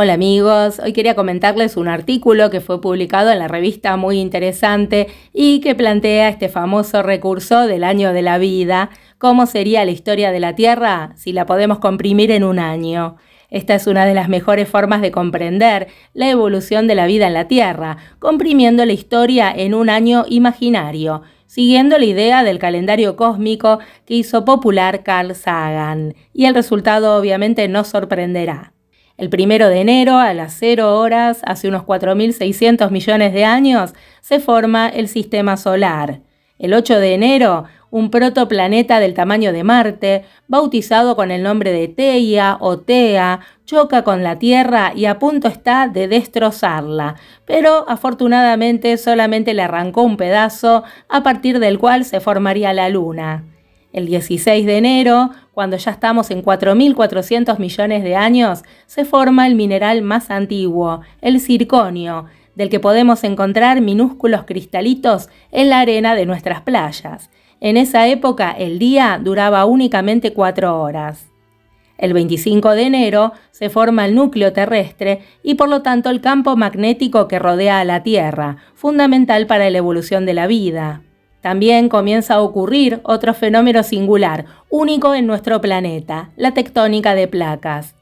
Hola amigos, hoy quería comentarles un artículo que fue publicado en la revista muy interesante y que plantea este famoso recurso del año de la vida, cómo sería la historia de la Tierra si la podemos comprimir en un año. Esta es una de las mejores formas de comprender la evolución de la vida en la Tierra, comprimiendo la historia en un año imaginario, siguiendo la idea del calendario cósmico que hizo popular Carl Sagan. Y el resultado obviamente no sorprenderá. El primero de enero, a las 0 horas, hace unos 4.600 millones de años, se forma el sistema solar. El 8 de enero, un protoplaneta del tamaño de Marte, bautizado con el nombre de Teia o Tea, choca con la Tierra y a punto está de destrozarla, pero afortunadamente solamente le arrancó un pedazo a partir del cual se formaría la Luna. El 16 de enero, cuando ya estamos en 4.400 millones de años, se forma el mineral más antiguo, el circonio, del que podemos encontrar minúsculos cristalitos en la arena de nuestras playas. En esa época el día duraba únicamente 4 horas. El 25 de enero se forma el núcleo terrestre y por lo tanto el campo magnético que rodea a la Tierra, fundamental para la evolución de la vida. También comienza a ocurrir otro fenómeno singular, único en nuestro planeta, la tectónica de placas.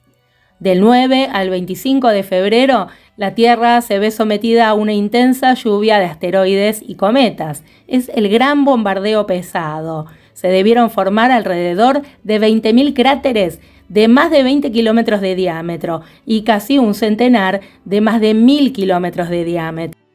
Del 9 al 25 de febrero, la Tierra se ve sometida a una intensa lluvia de asteroides y cometas. Es el gran bombardeo pesado. Se debieron formar alrededor de 20.000 cráteres de más de 20 kilómetros de diámetro y casi un centenar de más de 1.000 kilómetros de diámetro.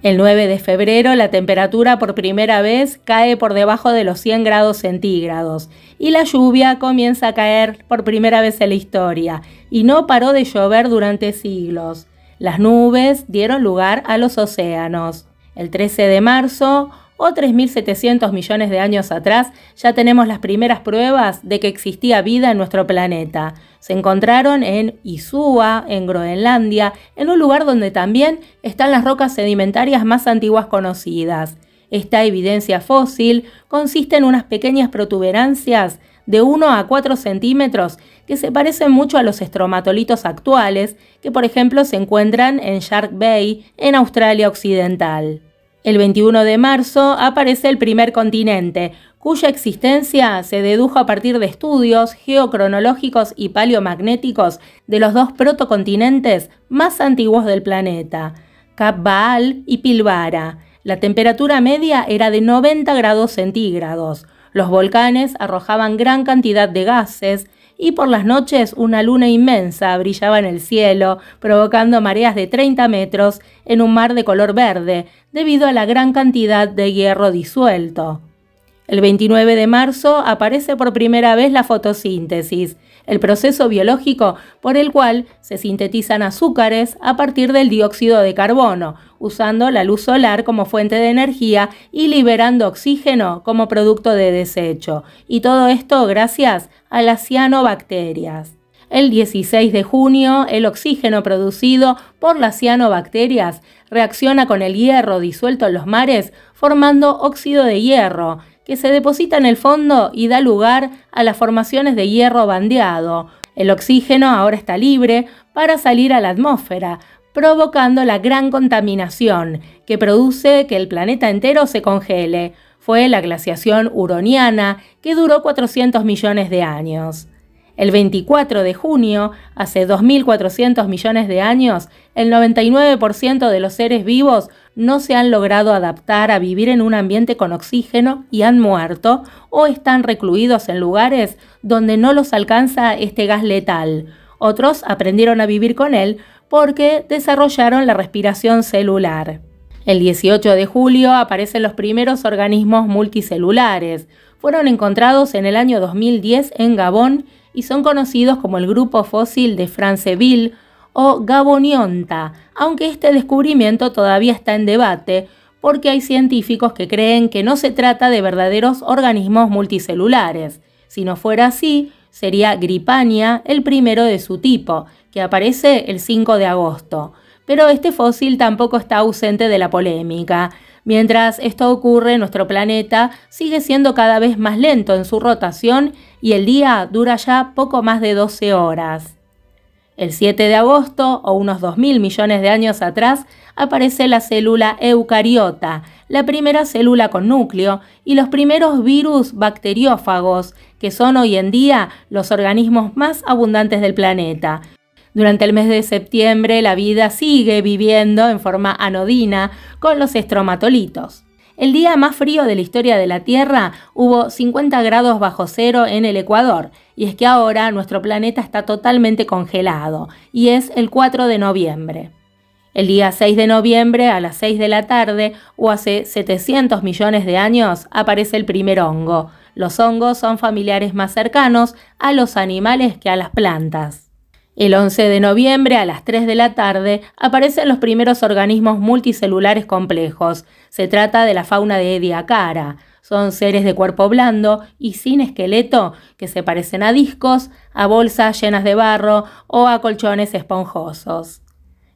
El 9 de febrero la temperatura por primera vez cae por debajo de los 100 grados centígrados y la lluvia comienza a caer por primera vez en la historia y no paró de llover durante siglos. Las nubes dieron lugar a los océanos. El 13 de marzo, o 3.700 millones de años atrás, ya tenemos las primeras pruebas de que existía vida en nuestro planeta. Se encontraron en Isua, en Groenlandia, en un lugar donde también están las rocas sedimentarias más antiguas conocidas. Esta evidencia fósil consiste en unas pequeñas protuberancias de 1 a 4 centímetros que se parecen mucho a los estromatolitos actuales, que por ejemplo se encuentran en Shark Bay, en Australia Occidental. El 21 de marzo aparece el primer continente, cuya existencia se dedujo a partir de estudios geocronológicos y paleomagnéticos de los dos protocontinentes más antiguos del planeta, Cap Baal y Pilbara. La temperatura media era de 90 grados centígrados. Los volcanes arrojaban gran cantidad de gases y por las noches una luna inmensa brillaba en el cielo, provocando mareas de 30 metros en un mar de color verde, debido a la gran cantidad de hierro disuelto. El 29 de marzo aparece por primera vez la fotosíntesis, el proceso biológico por el cual se sintetizan azúcares a partir del dióxido de carbono, usando la luz solar como fuente de energía y liberando oxígeno como producto de desecho. Y todo esto gracias a las cianobacterias. El 16 de junio, el oxígeno producido por las cianobacterias reacciona con el hierro disuelto en los mares formando óxido de hierro, que se deposita en el fondo y da lugar a las formaciones de hierro bandeado. El oxígeno ahora está libre para salir a la atmósfera, provocando la gran contaminación que produce que el planeta entero se congele. Fue la glaciación uroniana que duró 400 millones de años. El 24 de junio, hace 2.400 millones de años, el 99% de los seres vivos no se han logrado adaptar a vivir en un ambiente con oxígeno y han muerto o están recluidos en lugares donde no los alcanza este gas letal. Otros aprendieron a vivir con él porque desarrollaron la respiración celular. El 18 de julio aparecen los primeros organismos multicelulares. Fueron encontrados en el año 2010 en Gabón y son conocidos como el grupo fósil de Franceville o Gabonionta, aunque este descubrimiento todavía está en debate porque hay científicos que creen que no se trata de verdaderos organismos multicelulares. Si no fuera así, sería Gripania, el primero de su tipo, que aparece el 5 de agosto. Pero este fósil tampoco está ausente de la polémica. Mientras esto ocurre, nuestro planeta sigue siendo cada vez más lento en su rotación y el día dura ya poco más de 12 horas. El 7 de agosto, o unos 2.000 millones de años atrás, aparece la célula eucariota, la primera célula con núcleo, y los primeros virus bacteriófagos, que son hoy en día los organismos más abundantes del planeta, durante el mes de septiembre la vida sigue viviendo en forma anodina con los estromatolitos. El día más frío de la historia de la Tierra hubo 50 grados bajo cero en el Ecuador, y es que ahora nuestro planeta está totalmente congelado, y es el 4 de noviembre. El día 6 de noviembre a las 6 de la tarde, o hace 700 millones de años, aparece el primer hongo. Los hongos son familiares más cercanos a los animales que a las plantas. El 11 de noviembre a las 3 de la tarde aparecen los primeros organismos multicelulares complejos. Se trata de la fauna de Ediacara. Son seres de cuerpo blando y sin esqueleto que se parecen a discos, a bolsas llenas de barro o a colchones esponjosos.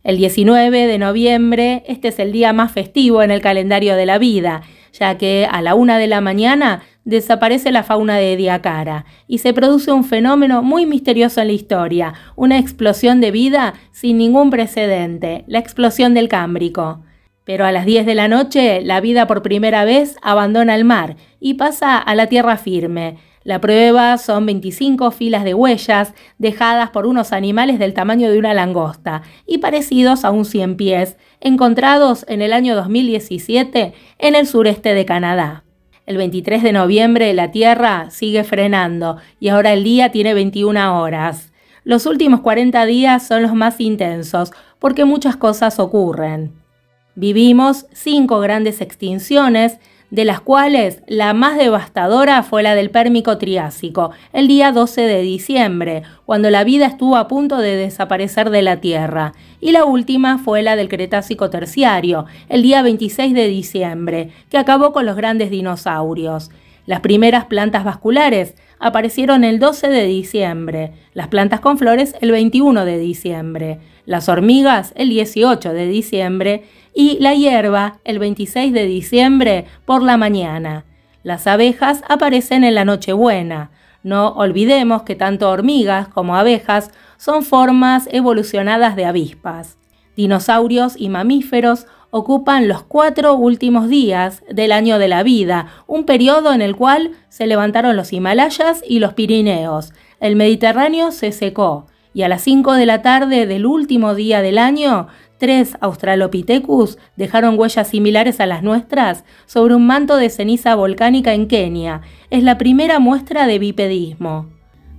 El 19 de noviembre, este es el día más festivo en el calendario de la vida, ya que a la una de la mañana desaparece la fauna de Ediacara y se produce un fenómeno muy misterioso en la historia, una explosión de vida sin ningún precedente, la explosión del Cámbrico. Pero a las 10 de la noche, la vida por primera vez abandona el mar y pasa a la tierra firme. La prueba son 25 filas de huellas dejadas por unos animales del tamaño de una langosta y parecidos a un cien pies, encontrados en el año 2017 en el sureste de Canadá. El 23 de noviembre la Tierra sigue frenando y ahora el día tiene 21 horas. Los últimos 40 días son los más intensos porque muchas cosas ocurren. Vivimos cinco grandes extinciones, de las cuales la más devastadora fue la del Pérmico Triásico, el día 12 de diciembre, cuando la vida estuvo a punto de desaparecer de la Tierra, y la última fue la del Cretácico Terciario, el día 26 de diciembre, que acabó con los grandes dinosaurios. Las primeras plantas vasculares aparecieron el 12 de diciembre, las plantas con flores el 21 de diciembre, las hormigas el 18 de diciembre y la hierba el 26 de diciembre por la mañana. Las abejas aparecen en la Nochebuena. No olvidemos que tanto hormigas como abejas son formas evolucionadas de avispas. Dinosaurios y mamíferos ocupan los cuatro últimos días del año de la vida, un periodo en el cual se levantaron los Himalayas y los Pirineos. El Mediterráneo se secó y a las 5 de la tarde del último día del año, tres Australopithecus dejaron huellas similares a las nuestras sobre un manto de ceniza volcánica en Kenia. Es la primera muestra de bipedismo.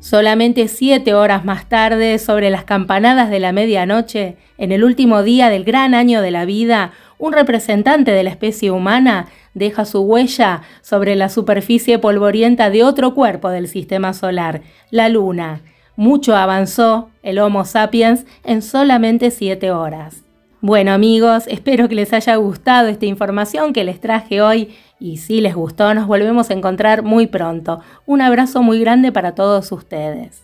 Solamente siete horas más tarde, sobre las campanadas de la medianoche, en el último día del gran año de la vida, un representante de la especie humana deja su huella sobre la superficie polvorienta de otro cuerpo del sistema solar, la Luna. Mucho avanzó el Homo sapiens en solamente siete horas. Bueno amigos, espero que les haya gustado esta información que les traje hoy y si les gustó, nos volvemos a encontrar muy pronto. Un abrazo muy grande para todos ustedes.